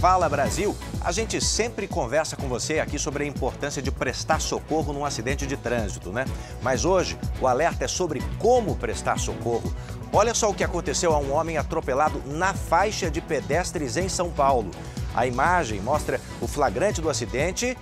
Fala Brasil, a gente sempre conversa com você aqui sobre a importância de prestar socorro num acidente de trânsito, né? Mas hoje o alerta é sobre como prestar socorro. Olha só o que aconteceu a um homem atropelado na faixa de pedestres em São Paulo. A imagem mostra o flagrante do acidente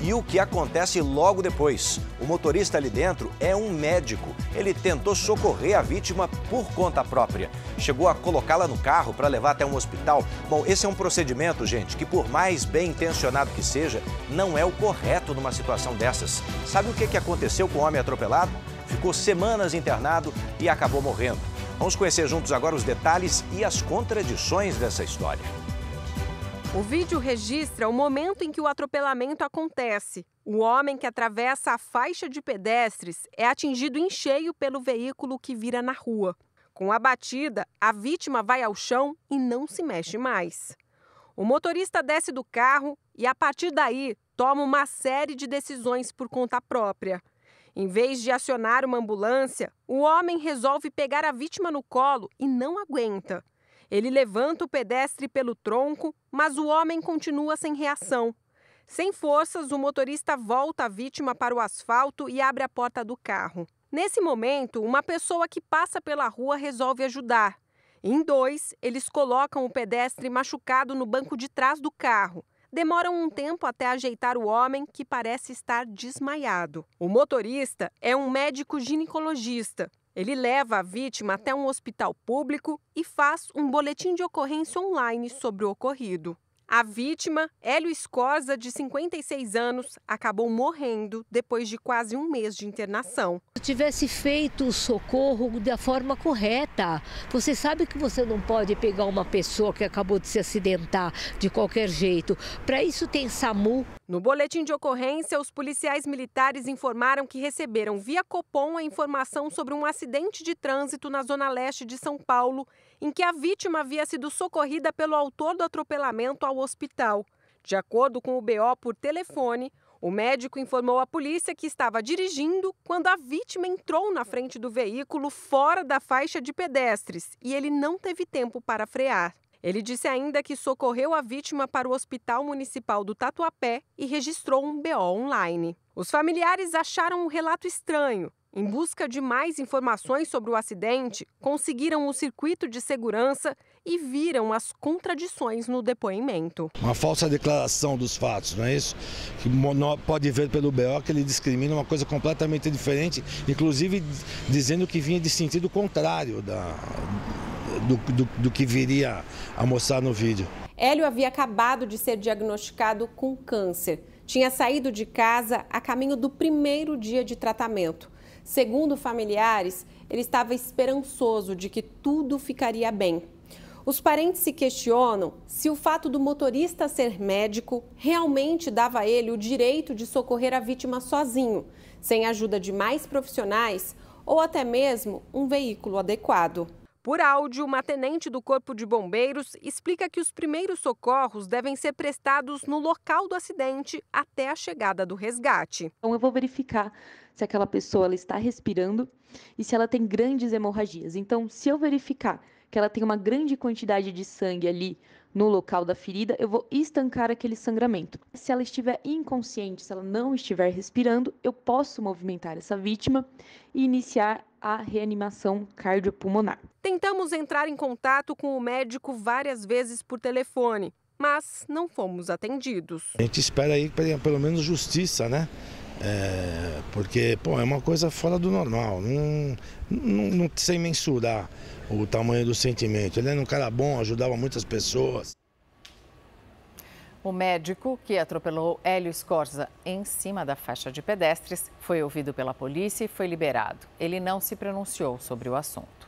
e o que acontece logo depois. O motorista ali dentro é um médico. Ele tentou socorrer a vítima por conta própria. Chegou a colocá-la no carro para levar até um hospital. Bom, esse é um procedimento, gente, que por mais bem intencionado que seja, não é o correto numa situação dessas. Sabe o que, que aconteceu com o homem atropelado? Ficou semanas internado e acabou morrendo. Vamos conhecer juntos agora os detalhes e as contradições dessa história. O vídeo registra o momento em que o atropelamento acontece. O homem que atravessa a faixa de pedestres é atingido em cheio pelo veículo que vira na rua. Com a batida, a vítima vai ao chão e não se mexe mais. O motorista desce do carro e, a partir daí, toma uma série de decisões por conta própria. Em vez de acionar uma ambulância, o homem resolve pegar a vítima no colo e não aguenta. Ele levanta o pedestre pelo tronco, mas o homem continua sem reação. Sem forças, o motorista volta a vítima para o asfalto e abre a porta do carro. Nesse momento, uma pessoa que passa pela rua resolve ajudar. Em dois, eles colocam o pedestre machucado no banco de trás do carro. Demoram um tempo até ajeitar o homem, que parece estar desmaiado. O motorista é um médico ginecologista ele leva a vítima até um hospital público e faz um boletim de ocorrência online sobre o ocorrido. A vítima, Hélio Escorza, de 56 anos, acabou morrendo depois de quase um mês de internação. Se tivesse feito o socorro da forma correta, você sabe que você não pode pegar uma pessoa que acabou de se acidentar de qualquer jeito. Para isso tem SAMU. No boletim de ocorrência, os policiais militares informaram que receberam via Copom a informação sobre um acidente de trânsito na zona leste de São Paulo em que a vítima havia sido socorrida pelo autor do atropelamento ao hospital. De acordo com o BO por telefone, o médico informou à polícia que estava dirigindo quando a vítima entrou na frente do veículo fora da faixa de pedestres e ele não teve tempo para frear. Ele disse ainda que socorreu a vítima para o Hospital Municipal do Tatuapé e registrou um BO online. Os familiares acharam um relato estranho, em busca de mais informações sobre o acidente, conseguiram o circuito de segurança e viram as contradições no depoimento. Uma falsa declaração dos fatos, não é isso? Que pode ver pelo BO que ele discrimina uma coisa completamente diferente, inclusive dizendo que vinha de sentido contrário da, do, do, do, que viria a mostrar no vídeo. Hélio havia acabado de ser diagnosticado com câncer. Tinha saído de casa a caminho do primeiro dia de tratamento. Segundo familiares, ele estava esperançoso de que tudo ficaria bem. Os parentes se questionam se o fato do motorista ser médico realmente dava a ele o direito de socorrer a vítima sozinho, sem a ajuda de mais profissionais ou até mesmo um veículo adequado. Por áudio, uma tenente do Corpo de Bombeiros explica que os primeiros socorros devem ser prestados no local do acidente até a chegada do resgate. Então eu vou verificar se aquela pessoa ela está respirando e se ela tem grandes hemorragias. Então, se eu verificar que ela tem uma grande quantidade de sangue ali no local da ferida, eu vou estancar aquele sangramento. Se ela estiver inconsciente, se ela não estiver respirando, eu posso movimentar essa vítima e iniciar a reanimação cardiopulmonar. Tentamos entrar em contato com o médico várias vezes por telefone, mas não fomos atendidos. A gente espera aí pelo menos justiça, né? É, porque, pô, é uma coisa fora do normal. Não, não, não mensurar o tamanho do sentimento. Ele era um cara bom, ajudava muitas pessoas. O médico que atropelou Hélio Scorza em cima da faixa de pedestres foi ouvido pela polícia e foi liberado. Ele não se pronunciou sobre o assunto.